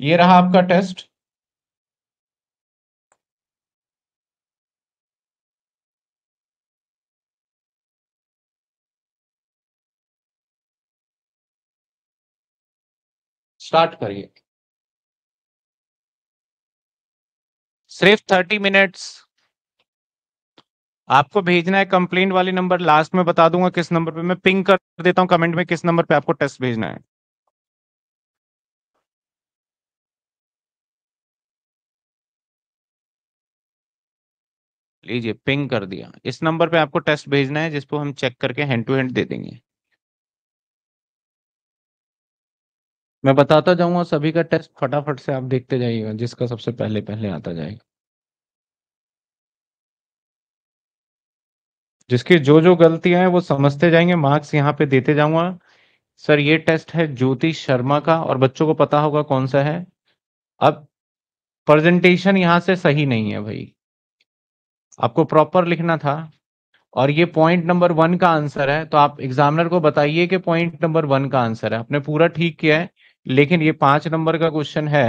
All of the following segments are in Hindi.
ये रहा आपका टेस्ट स्टार्ट करिए सिर्फ थर्टी मिनट्स आपको भेजना है कंप्लेंट वाले नंबर लास्ट में बता दूंगा किस नंबर पे मैं पिंग कर देता हूं कमेंट में किस नंबर पे आपको टेस्ट भेजना है लीजिए पिंग कर दिया इस नंबर पे आपको टेस्ट भेजना है जिसको हम चेक करके हैंड टू हैंड दे देंगे मैं बताता जाऊंगा सभी का टेस्ट फटाफट से आप देखते जाइएगा जिसका सबसे पहले पहले आता जाएगा जिसकी जो जो गलतियां हैं वो समझते जाएंगे मार्क्स यहाँ पे देते जाऊंगा सर ये टेस्ट है ज्योति शर्मा का और बच्चों को पता होगा कौन सा है अब प्रेजेंटेशन यहाँ से सही नहीं है भाई आपको प्रॉपर लिखना था और ये पॉइंट नंबर वन का आंसर है तो आप एग्जामिनर को बताइए कि पॉइंट नंबर वन का आंसर है आपने पूरा ठीक किया है लेकिन ये पांच नंबर का क्वेश्चन है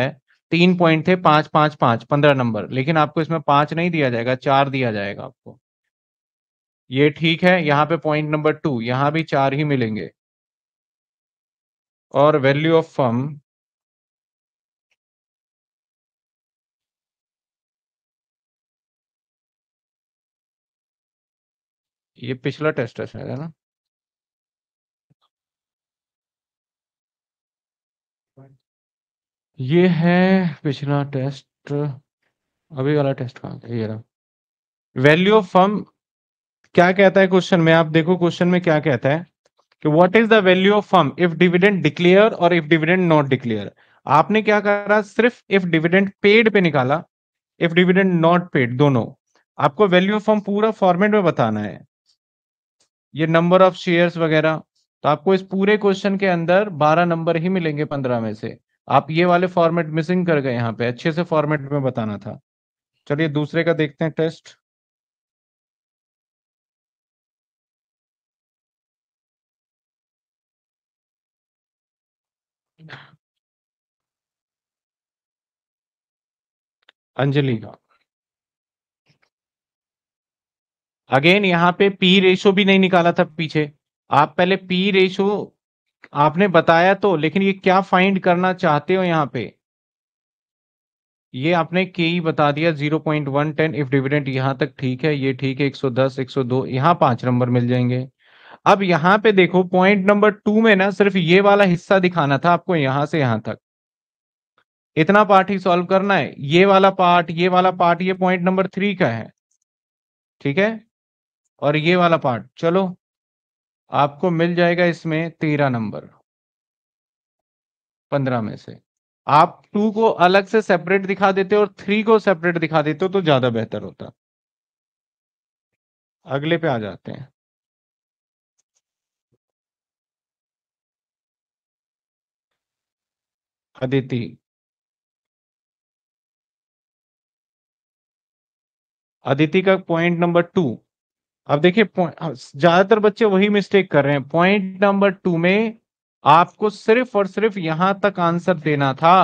तीन पॉइंट थे पांच पांच पांच पंद्रह नंबर लेकिन आपको इसमें पांच नहीं दिया जाएगा चार दिया जाएगा आपको ये ठीक है यहाँ पे पॉइंट नंबर टू यहां भी चार ही मिलेंगे और वैल्यू ऑफ फर्म ये पिछला टेस्ट है शायद है ना ये है पिछला टेस्ट अभी वाला टेस्ट कहाँ है ये रहा वैल्यू ऑफ फर्म क्या कहता है क्वेश्चन में आप देखो क्वेश्चन में क्या कहता है कि what is the value of firm if dividend declare और इफ डिविडेंड नॉट डिक्लेयर आपने क्या करा सिर्फ इफ डिविडेंड पेड पे निकाला इफ डिविडेंड नॉट पेड दोनों आपको वैल्यू ऑफ फर्म पूरा फॉर्मेट में बताना है ये नंबर ऑफ शेयर्स वगैरह तो आपको इस पूरे क्वेश्चन के अंदर बारह नंबर ही मिलेंगे पंद्रह में से आप ये वाले फॉर्मेट मिसिंग कर गए यहाँ पे अच्छे से फॉर्मेट में बताना था चलिए दूसरे का देखते हैं टेस्ट अंजलि का अगेन यहाँ पे पी रेशो भी नहीं निकाला था पीछे आप पहले पी रेशो आपने बताया तो लेकिन ये क्या फाइंड करना चाहते हो यहाँ पे ये आपने के ही बता दिया 0.110 इफ डिविडेंट यहां तक ठीक है ये ठीक है 110 102 यहाँ पांच नंबर मिल जाएंगे अब यहाँ पे देखो पॉइंट नंबर टू में ना सिर्फ ये वाला हिस्सा दिखाना था आपको यहां से यहां तक इतना पार्ट ही सॉल्व करना है ये वाला पार्ट ये वाला पार्ट ये पॉइंट नंबर थ्री का है ठीक है और ये वाला पार्ट चलो आपको मिल जाएगा इसमें तेरह नंबर पंद्रह में से आप टू को अलग से सेपरेट दिखा देते और थ्री को सेपरेट दिखा देते हो तो ज्यादा बेहतर होता अगले पे आ जाते हैं अदिति अदिति का पॉइंट नंबर टू अब देखिए ज्यादातर बच्चे वही मिस्टेक कर रहे हैं पॉइंट नंबर टू में आपको सिर्फ और सिर्फ यहां तक आंसर देना था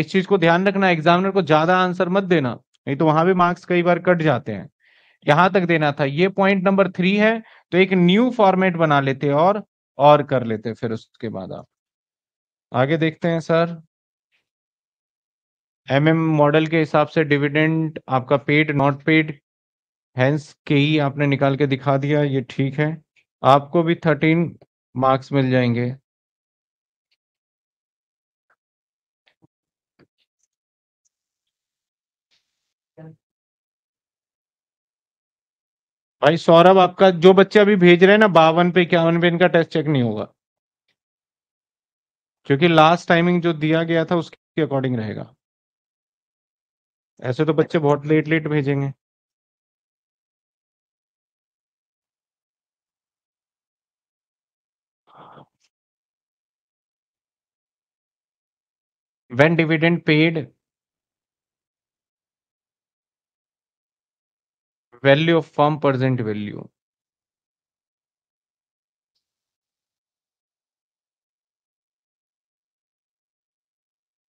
इस चीज को ध्यान रखना एग्जामिनर को ज्यादा आंसर मत देना नहीं तो वहां भी मार्क्स कई बार कट जाते हैं यहां तक देना था ये पॉइंट नंबर थ्री है तो एक न्यू फॉर्मेट बना लेते और और कर लेते फिर उसके बाद आप आगे देखते हैं सर एमएम मॉडल के हिसाब से डिविडेंड आपका पेड नॉट पेड हैंस के ही आपने निकाल के दिखा दिया ये ठीक है आपको भी थर्टीन मार्क्स मिल जाएंगे भाई सौरभ आपका जो बच्चे अभी भेज रहे हैं ना बावन पे इक्यावन पे इनका टेस्ट चेक नहीं होगा क्योंकि लास्ट टाइमिंग जो दिया गया था उसके अकॉर्डिंग रहेगा ऐसे तो बच्चे बहुत लेट लेट भेजेंगे When dividend paid, value of firm present value.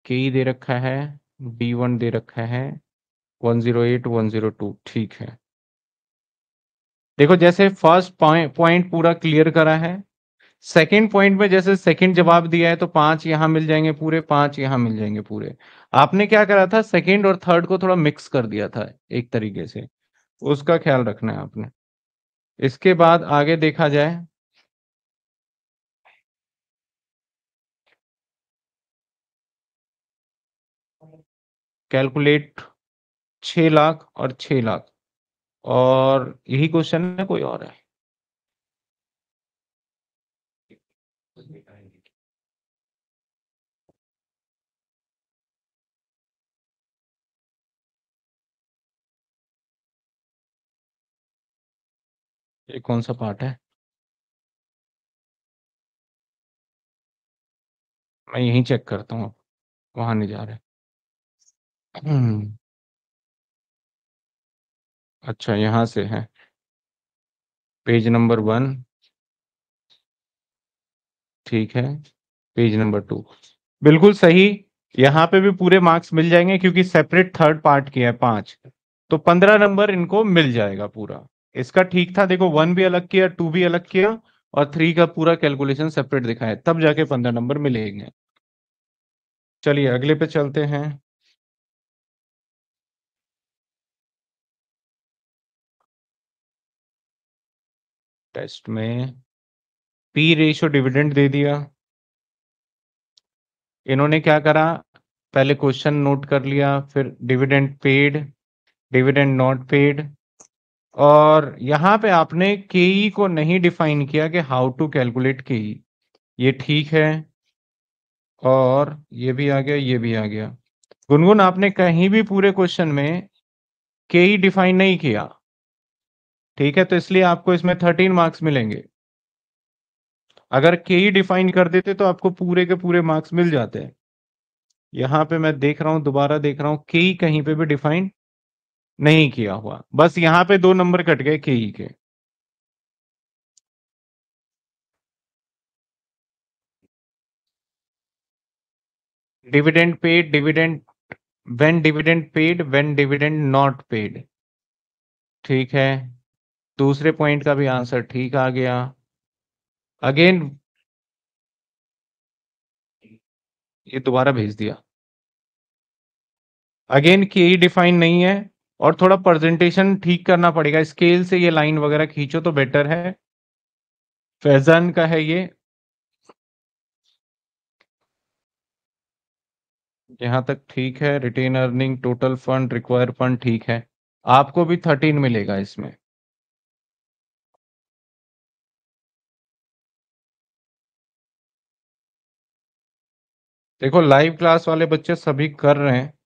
के दे रखा है डी वन दे रखा है one zero eight one zero two ठीक है देखो जैसे फर्स्ट पॉइंट पूरा क्लियर करा है सेकेंड पॉइंट में जैसे सेकेंड जवाब दिया है तो पांच यहां मिल जाएंगे पूरे पांच यहां मिल जाएंगे पूरे आपने क्या करा था सेकेंड और थर्ड को थोड़ा मिक्स कर दिया था एक तरीके से उसका ख्याल रखना है आपने इसके बाद आगे देखा जाए कैलकुलेट छ लाख और छ लाख और यही क्वेश्चन है कोई और है ये कौन सा पार्ट है मैं यहीं चेक करता हूँ वहां नहीं जा रहे अच्छा यहां से है पेज नंबर वन ठीक है पेज नंबर टू बिल्कुल सही यहाँ पे भी पूरे मार्क्स मिल जाएंगे क्योंकि सेपरेट थर्ड पार्ट किया है पांच तो पंद्रह नंबर इनको मिल जाएगा पूरा इसका ठीक था देखो वन भी अलग किया टू भी अलग किया और थ्री का पूरा कैलकुलेशन सेपरेट दिखाया तब जाके पंद्रह नंबर मिलेंगे चलिए अगले पे चलते हैं टेस्ट में पी रेशो डिविडेंड दे दिया इन्होंने क्या करा पहले क्वेश्चन नोट कर लिया फिर dividend paid dividend not paid और यहाँ पे आपने के ई e को नहीं डिफाइन किया कि हाउ टू कैलकुलेट के ई ये ठीक है और ये भी आ गया ये भी आ गया गुनगुन आपने कहीं भी पूरे क्वेश्चन में के ई डिफाइन नहीं किया ठीक है तो इसलिए आपको इसमें थर्टीन मार्क्स मिलेंगे अगर के ई डिफाइन कर देते तो आपको पूरे के पूरे मार्क्स मिल जाते हैं यहाँ पे मैं देख रहा हूँ दोबारा देख रहा हूँ के ई e कहीं पे भी डिफाइन नहीं किया हुआ बस यहां पे दो नंबर कट गए के ही के dividend paid dividend when dividend paid when dividend not paid ठीक है दूसरे पॉइंट का भी आंसर ठीक आ गया अगेन ये दोबारा भेज दिया अगेन के ही डिफाइन नहीं है और थोड़ा प्रेजेंटेशन ठीक करना पड़ेगा स्केल से ये लाइन वगैरह खींचो तो बेटर है फैजान का है ये यहां तक ठीक है retain earning total fund require fund ठीक है आपको भी थर्टीन मिलेगा इसमें देखो लाइव क्लास वाले बच्चे सभी कर रहे हैं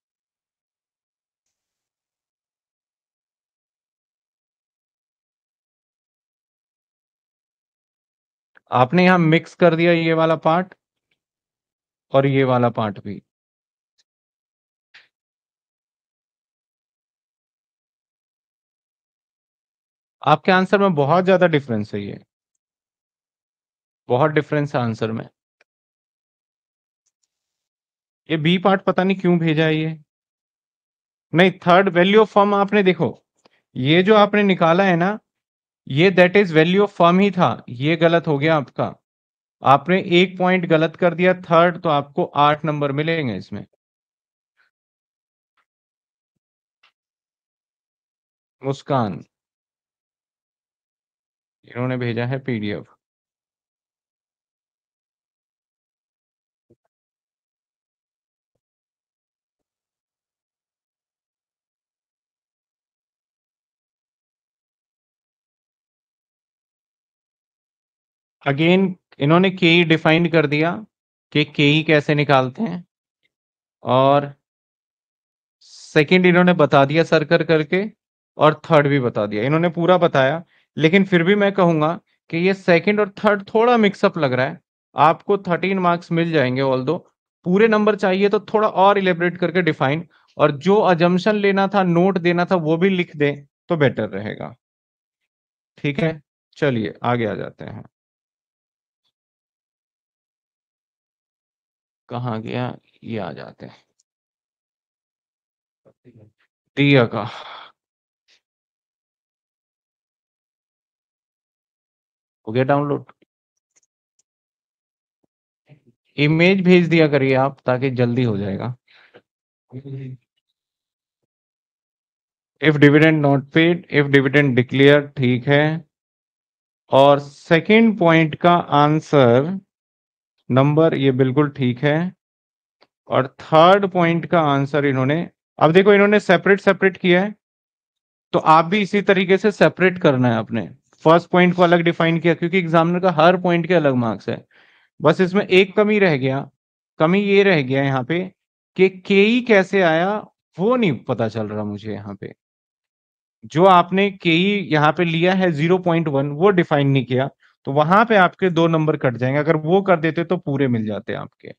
आपने यहां मिक्स कर दिया ये वाला पार्ट और ये वाला पार्ट भी आपके आंसर में बहुत ज्यादा डिफरेंस है ये बहुत डिफरेंस है आंसर में ये बी पार्ट पता नहीं क्यों भेजा है ये नहीं थर्ड वैल्यू ऑफ फॉर्म आपने देखो ये जो आपने निकाला है ना ये that is value of firm ही था ये गलत हो गया आपका आपने एक पॉइंट गलत कर दिया थर्ड तो आपको आठ नंबर मिलेंगे इसमें मुस्कान इन्होंने भेजा है पीडीएफ अगेन इन्होंने के ई डिफाइन कर दिया कि के ई कैसे निकालते हैं और सेकंड इन्होंने बता दिया सरकर करके और थर्ड भी बता दिया इन्होंने पूरा बताया लेकिन फिर भी मैं कहूंगा कि ये सेकंड और थर्ड थोड़ा मिक्सअप लग रहा है आपको थर्टीन मार्क्स मिल जाएंगे ऑल दो पूरे नंबर चाहिए तो थोड़ा और इलेबरेट करके डिफाइन और जो अजम्पन लेना था नोट देना था वो भी लिख दे तो बेटर रहेगा ठीक है चलिए आगे आ जाते हैं कहाँ गया ये आ जाते हैं टिया का हो गया डाउनलोड इमेज भेज दिया करिए आप ताकि जल्दी हो जाएगा if dividend not paid if dividend declare ठीक है और सेकंड पॉइंट का आंसर नंबर ये बिल्कुल ठीक है और थर्ड पॉइंट का आंसर इन्होंने अब देखो इन्होंने सेपरेट सेपरेट किया है तो आप भी इसी तरीके से सेपरेट करना है आपने फर्स्ट पॉइंट को अलग डिफाइन किया क्योंकि एग्जामिनर का हर पॉइंट के अलग मार्क्स है बस इसमें एक कमी रह गया कमी ये रह गया यहाँ पे कि के ई e कैसे आया वो नहीं पता चल रहा मुझे यहाँ पे जो आपने के ई e यहाँ पे लिया है जीरो पॉइंट वन वो डिफाइन नहीं किया तो वहां पे आपके दो नंबर कट जाएंगे अगर वो कर देते तो पूरे मिल जाते आपके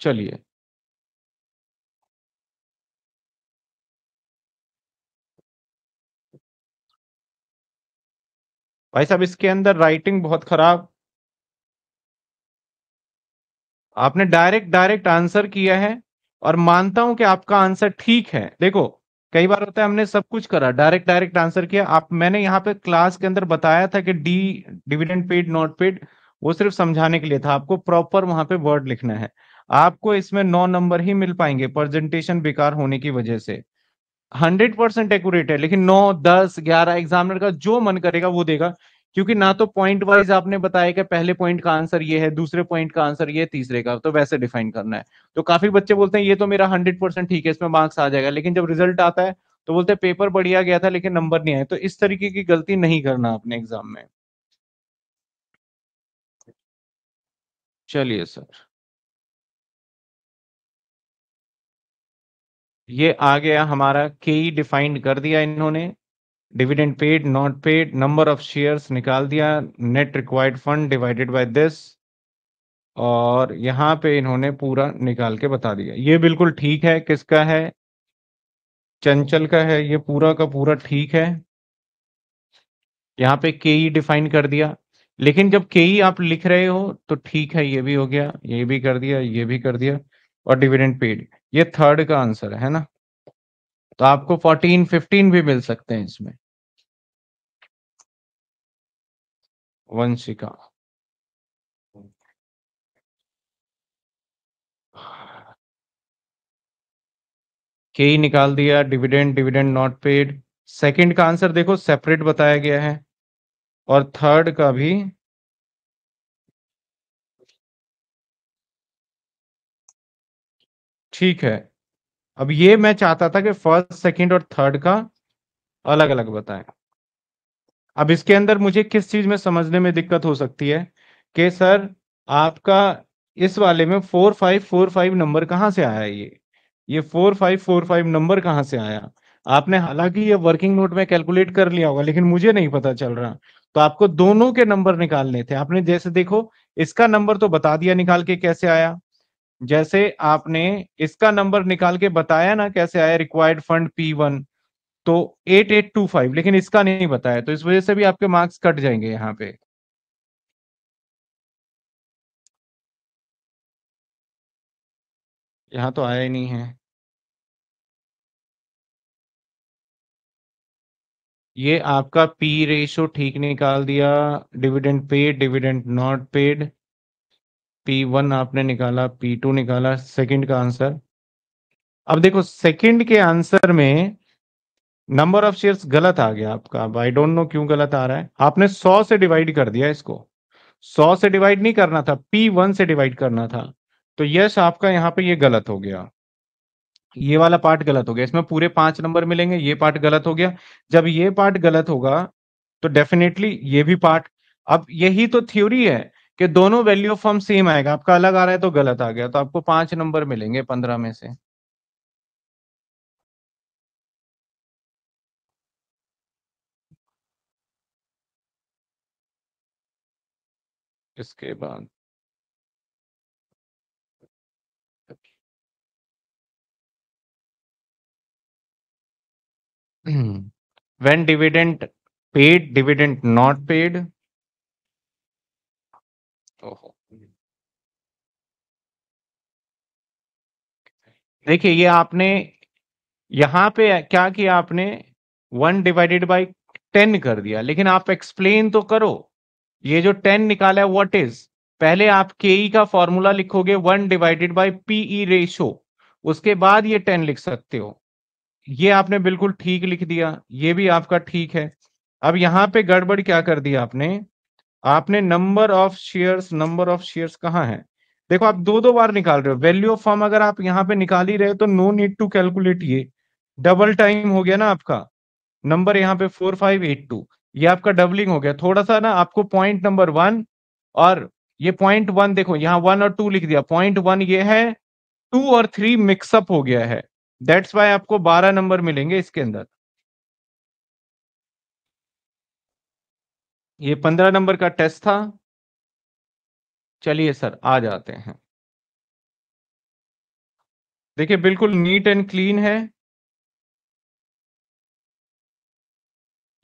चलिए भाई साहब इसके अंदर राइटिंग बहुत खराब आपने डायरेक्ट डायरेक्ट आंसर किया है और मानता हूं कि आपका आंसर ठीक है देखो कई बार होता है हमने सब कुछ करा डायरेक्ट डायरेक्ट आंसर किया आप मैंने यहाँ पे क्लास के अंदर बताया था कि D dividend paid not paid वो सिर्फ समझाने के लिए था आपको प्रॉपर वहां पे वर्ड लिखना है आपको इसमें नौ नंबर ही मिल पाएंगे प्रेजेंटेशन बेकार होने की वजह से हंड्रेड परसेंट एक्यूरेट है लेकिन नौ दस ग्यारह एग्जामिनर का जो मन करेगा वो देगा क्योंकि ना तो पॉइंट वाइज आपने बताया कि पहले पॉइंट का आंसर ये है दूसरे पॉइंट का आंसर ये तीसरे का तो वैसे डिफाइन करना है तो काफी बच्चे बोलते हैं ये तो मेरा हंड्रेड परसेंट ठीक है इसमें मार्क्स आ जाएगा लेकिन जब रिजल्ट आता है तो बोलते हैं पेपर बढ़िया गया था लेकिन नंबर नहीं आए तो इस तरीके की गलती नहीं करना अपने एग्जाम में चलिए सर ये आ गया हमारा के डिफाइंड e कर दिया इन्होंने dividend paid not paid number of share निकाल दिया net required fund divided by this और यहाँ पे इन्होंने पूरा निकाल के बता दिया ये बिल्कुल ठीक है किसका है चंचल का है ये पूरा का पूरा ठीक है यहाँ पे के ई डिफाइन कर दिया लेकिन जब के ई e आप लिख रहे हो तो ठीक है ये भी हो गया ये भी कर दिया ये भी कर दिया और डिविडेंड पेड ये थर्ड का आंसर है ना तो आपको फोर्टीन फिफ्टीन भी मिल सकते हैं इसमें वंशिका के ही निकाल दिया dividend dividend not paid second का आंसर देखो सेपरेट बताया गया है और थर्ड का भी ठीक है अब ये मैं चाहता था कि फर्स्ट सेकंड और थर्ड का अलग अलग बताएं अब इसके अंदर मुझे किस चीज में समझने में दिक्कत हो सकती है कि सर आपका इस वाले में four five four five number कहाँ से आया ये ये four five four five number कहाँ से आया आपने हालांकि ये वर्किंग नोट में कैलकुलेट कर लिया होगा लेकिन मुझे नहीं पता चल रहा तो आपको दोनों के नंबर निकालने थे आपने जैसे देखो इसका नंबर तो बता दिया निकाल के कैसे आया जैसे आपने इसका नंबर निकाल के बताया ना कैसे आया रिक्वायर्ड फंड पी वन तो एट एट टू फाइव लेकिन इसका नहीं बताया तो इस वजह से भी आपके मार्क्स कट जाएंगे यहाँ पे यहाँ तो आया ही नहीं है ये आपका पी रेशो ठीक निकाल दिया dividend paid dividend not paid P one आपने निकाला पी टू निकाला सेकंड का आंसर अब देखो सेकंड के आंसर में नंबर ऑफ शेयर्स गलत आ गया आपका आई डोंट नो क्यों गलत आ रहा है आपने 100 से डिवाइड कर दिया इसको 100 से डिवाइड नहीं करना था P1 से डिवाइड करना था तो यस आपका यहाँ पे ये गलत हो गया ये वाला पार्ट गलत हो गया इसमें पूरे पांच नंबर मिलेंगे ये पार्ट गलत हो गया जब ये पार्ट गलत होगा तो डेफिनेटली ये भी पार्ट अब यही तो थ्योरी है कि दोनों वैल्यू ऑफ फॉर्म सेम आएगा आपका अलग आ रहा है तो गलत आ गया तो आपको पांच नंबर मिलेंगे पंद्रह में से इसके बाद when dividend paid dividend not paid देखिए ये आपने यहां पे क्या किया आपने वन डिवाइडेड बाई टेन कर दिया लेकिन आप एक्सप्लेन तो करो ये जो टेन निकाला है व्हाट इज पहले आप के ई का फॉर्मूला लिखोगे one divided by PE ratio उसके बाद ये टेन लिख सकते हो ये आपने बिल्कुल ठीक लिख दिया ये भी आपका ठीक है अब यहाँ पे गड़बड़ क्या कर दिया आपने आपने number of shares number of shares कहाँ है देखो आप दो दो बार निकाल रहे हो वैल्यू ऑफ फॉर्म अगर आप यहाँ पे निकाल ही रहे हो तो नो नीड टू कैलकुलेट ये डबल टाइम हो गया ना आपका नंबर यहाँ पे फोर फाइव एट टू ये आपका डबलिंग हो गया थोड़ा सा ना आपको पॉइंट नंबर वन और ये पॉइंट वन देखो यहाँ वन और टू लिख दिया पॉइंट वन ये है टू और थ्री मिक्सअप हो गया है दैट्स वाई आपको बारह नंबर मिलेंगे इसके अंदर ये पंद्रह नंबर का टेस्ट था चलिए सर आ जाते हैं देखिए बिल्कुल नीट एंड क्लीन है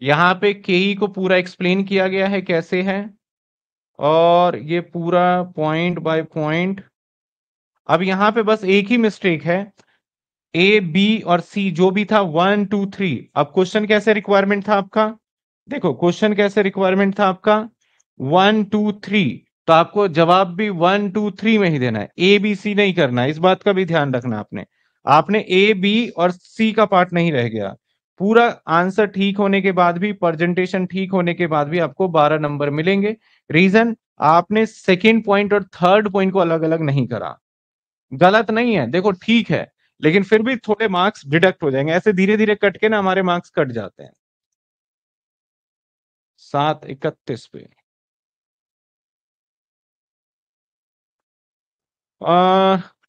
यहां पे के को पूरा एक्सप्लेन किया गया है कैसे है और ये पूरा पॉइंट बाय पॉइंट अब यहां पे बस एक ही मिस्टेक है ए बी और सी जो भी था वन टू थ्री अब क्वेश्चन कैसे रिक्वायरमेंट था आपका देखो क्वेश्चन कैसे रिक्वायरमेंट था आपका वन टू थ्री तो आपको जवाब भी वन टू थ्री में ही देना है ए बी सी नहीं करना है इस बात का भी ध्यान रखना आपने आपने ए बी और सी का पार्ट नहीं रह गया पूरा आंसर ठीक होने के बाद भी प्रेजेंटेशन ठीक होने के बाद भी आपको 12 नंबर मिलेंगे रीजन आपने सेकेंड पॉइंट और थर्ड पॉइंट को अलग अलग नहीं करा गलत नहीं है देखो ठीक है लेकिन फिर भी थोड़े मार्क्स डिडक्ट हो जाएंगे ऐसे धीरे धीरे कट के ना हमारे मार्क्स कट जाते हैं सात इकतीस पे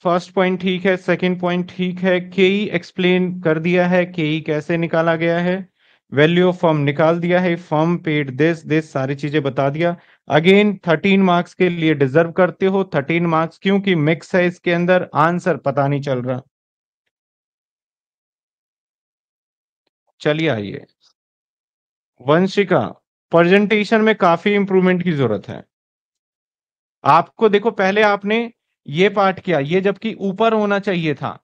फर्स्ट पॉइंट ठीक है सेकंड पॉइंट ठीक है के ई एक्सप्लेन कर दिया है के ई कैसे निकाला गया है वैल्यू ऑफ फॉर्म निकाल दिया है फॉर्म पेड दिस दिस सारी चीजें बता दिया अगेन थर्टीन मार्क्स के लिए डिजर्व करते हो थर्टीन मार्क्स क्योंकि मिक्स है इसके अंदर आंसर पता नहीं चल रहा चलिए आइए वंशिका प्रेजेंटेशन में काफी इंप्रूवमेंट की जरूरत है आपको देखो पहले आपने ये पार्ट किया ये जबकि ऊपर होना चाहिए था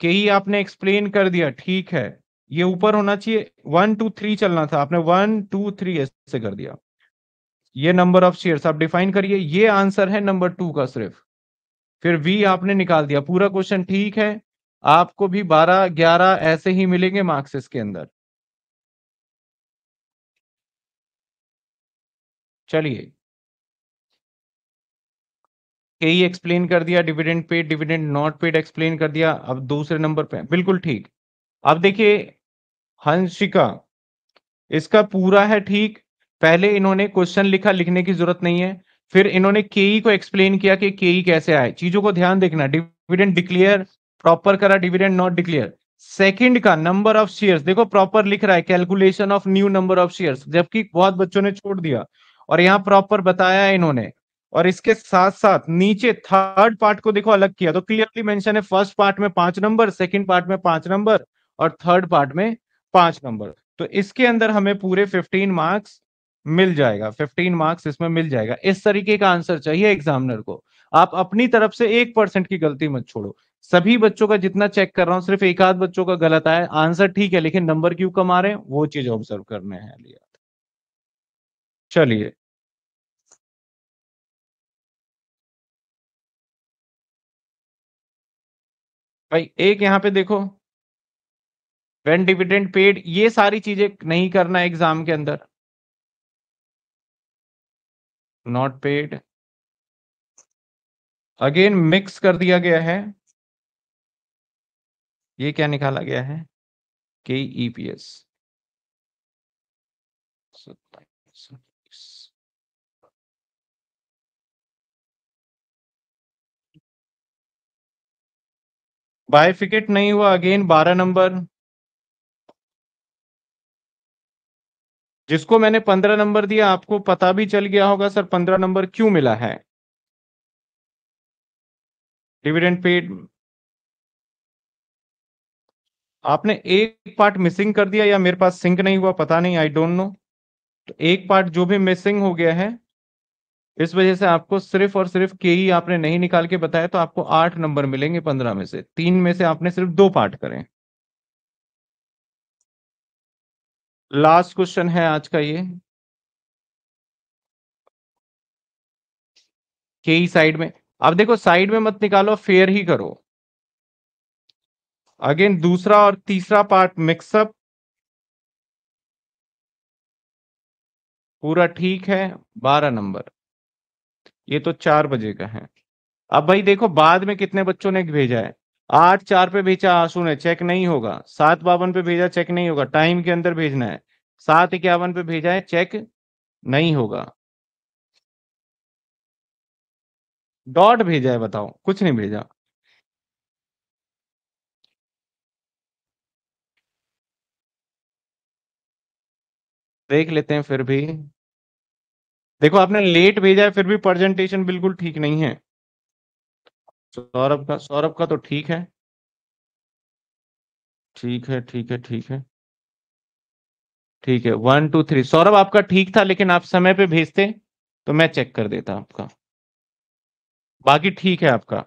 के ही आपने एक्सप्लेन कर दिया ठीक है ये ऊपर होना चाहिए वन टू थ्री चलना था आपने वन टू थ्री ऐसे कर दिया ये नंबर ऑफ शेयर्स आप डिफाइन करिए ये आंसर है नंबर टू का सिर्फ फिर वी आपने निकाल दिया पूरा क्वेश्चन ठीक है आपको भी बारह ग्यारह ऐसे ही मिलेंगे मार्क्स इसके अंदर चलिए के ही एक्सप्लेन कर दिया dividend paid dividend not paid explain कर दिया अब दूसरे नंबर पे बिल्कुल ठीक अब देखिए हंसिका इसका पूरा है ठीक पहले इन्होंने क्वेश्चन लिखा लिखने की जरूरत नहीं है फिर इन्होंने के ई e को एक्सप्लेन किया कि के ई e कैसे आए चीजों को ध्यान देखना डिविडेंड डिक्लेयर प्रॉपर करा डिविडेंड नॉट डिक्लेयर सेकंड का नंबर ऑफ शेयर्स देखो प्रॉपर लिख रहा है calculation of new number of shares जबकि बहुत बच्चों ने छोड़ दिया और यहाँ प्रॉपर बताया है इन्होंने और इसके साथ साथ नीचे थर्ड पार्ट को देखो अलग किया तो क्लियरली मेंशन है फर्स्ट पार्ट में पांच नंबर सेकंड पार्ट में पांच नंबर और थर्ड पार्ट में पांच नंबर तो इसके अंदर हमें पूरे फिफ्टीन मार्क्स मिल जाएगा फिफ्टीन मार्क्स इसमें मिल जाएगा इस तरीके का आंसर चाहिए एग्जामिनर को आप अपनी तरफ से एक परसेंट की गलती मत छोड़ो सभी बच्चों का जितना चेक कर रहा हूं सिर्फ एक आध बच्चों का गलत आया आंसर ठीक है लेकिन नंबर क्यों कम आ रहे हैं वो चीज ऑब्जर्व करने हैं लिया चलिए। भाई, एक यहां पे देखो वेन डिविडेंट पेड ये सारी चीज़ें नहीं करना एग्ज़ाम के अंदर। Not paid. अगेन मिक्स कर दिया गया है। ये क्या निकाला गया है? के सत्ता e बायफिकेट नहीं हुआ अगेन बारह नंबर जिसको मैंने पंद्रह नंबर दिया आपको पता भी चल गया होगा सर पंद्रह नंबर क्यों मिला है डिविडेंड पेड आपने एक पार्ट मिसिंग कर दिया या मेरे पास सिंक नहीं हुआ पता नहीं आई डोंट नो तो एक पार्ट जो भी मिसिंग हो गया है इस वजह से आपको सिर्फ और सिर्फ के ही e आपने नहीं निकाल के बताया तो आपको आठ नंबर मिलेंगे पंद्रह में से तीन में से आपने सिर्फ दो पार्ट करें लास्ट क्वेश्चन है आज का ये के ही e साइड में अब देखो साइड में मत निकालो फेयर ही करो अगेन दूसरा और तीसरा पार्ट मिक्सअप पूरा ठीक है बारह नंबर ये तो चार बजे का है अब भाई देखो बाद में कितने बच्चों ने भेजा है आठ चार पे भेजा आंसू ने चेक नहीं होगा सात बावन पे भेजा चेक नहीं होगा टाइम के अंदर भेजना है सात इक्यावन पे भेजा है चेक नहीं होगा डॉट भेजा है बताओ कुछ नहीं भेजा देख लेते हैं फिर भी देखो आपने लेट भेजा है फिर भी प्रेजेंटेशन बिल्कुल ठीक नहीं है सौरभ का सौरभ का तो ठीक है ठीक है ठीक है ठीक है ठीक है वन टू थ्री सौरभ आपका ठीक था लेकिन आप समय पे भेजते तो मैं चेक कर देता आपका बाकी ठीक है आपका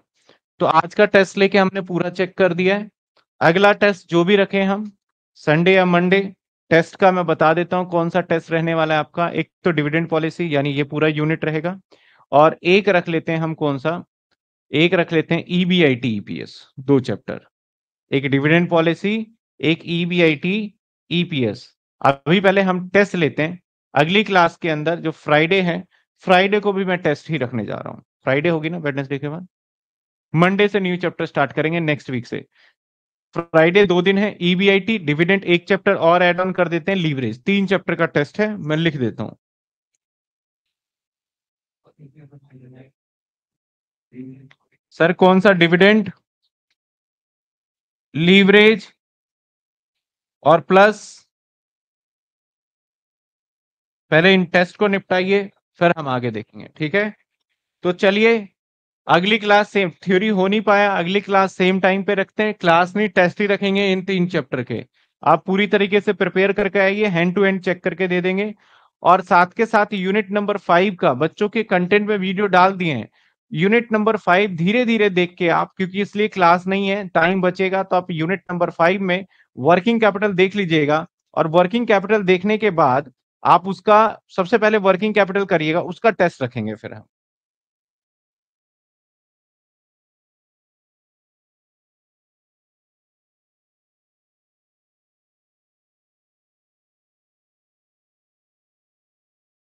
तो आज का टेस्ट लेके हमने पूरा चेक कर दिया है अगला टेस्ट जो भी रखे हम संडे या मंडे टेस्ट का मैं बता देता हूं कौन सा टेस्ट रहने वाला है आपका एक तो डिविडेंड पॉलिसी यानी ये पूरा यूनिट रहेगा और एक रख लेते हैं हम कौन सा एक रख लेते हैं ई बी आई दो चैप्टर एक डिविडेंड पॉलिसी एक ई बी आई अभी पहले हम टेस्ट लेते हैं अगली क्लास के अंदर जो फ्राइडे है फ्राइडे को भी मैं टेस्ट ही रखने जा रहा हूँ फ्राइडे होगी ना बेटनेसडे के बाद मंडे से न्यू चैप्टर स्टार्ट करेंगे नेक्स्ट वीक से फ्राइडे दो दिन है ईबीआईटी e डिविडेंड एक चैप्टर और एड ऑन कर देते हैं लीवरेज तीन चैप्टर का टेस्ट है मैं लिख देता हूं सर कौन सा डिविडेंड लीवरेज और प्लस पहले इन टेस्ट को निपटाइए फिर हम आगे देखेंगे ठीक है तो चलिए अगली क्लास सेम थ्योरी हो नहीं पाया अगली क्लास सेम टाइम पे रखते हैं क्लास नहीं टेस्ट ही रखेंगे इन तीन चैप्टर के आप पूरी तरीके से प्रिपेयर करके आइए हैंड टू हैंड चेक करके दे देंगे और साथ के साथ यूनिट नंबर फाइव का बच्चों के कंटेंट में वीडियो डाल दिए हैं यूनिट नंबर फाइव धीरे धीरे देख के आप क्योंकि इसलिए क्लास नहीं है टाइम बचेगा तो आप यूनिट नंबर फाइव में वर्किंग कैपिटल देख लीजिएगा और वर्किंग कैपिटल देखने के बाद आप उसका सबसे पहले वर्किंग कैपिटल करिएगा उसका टेस्ट रखेंगे फिर हम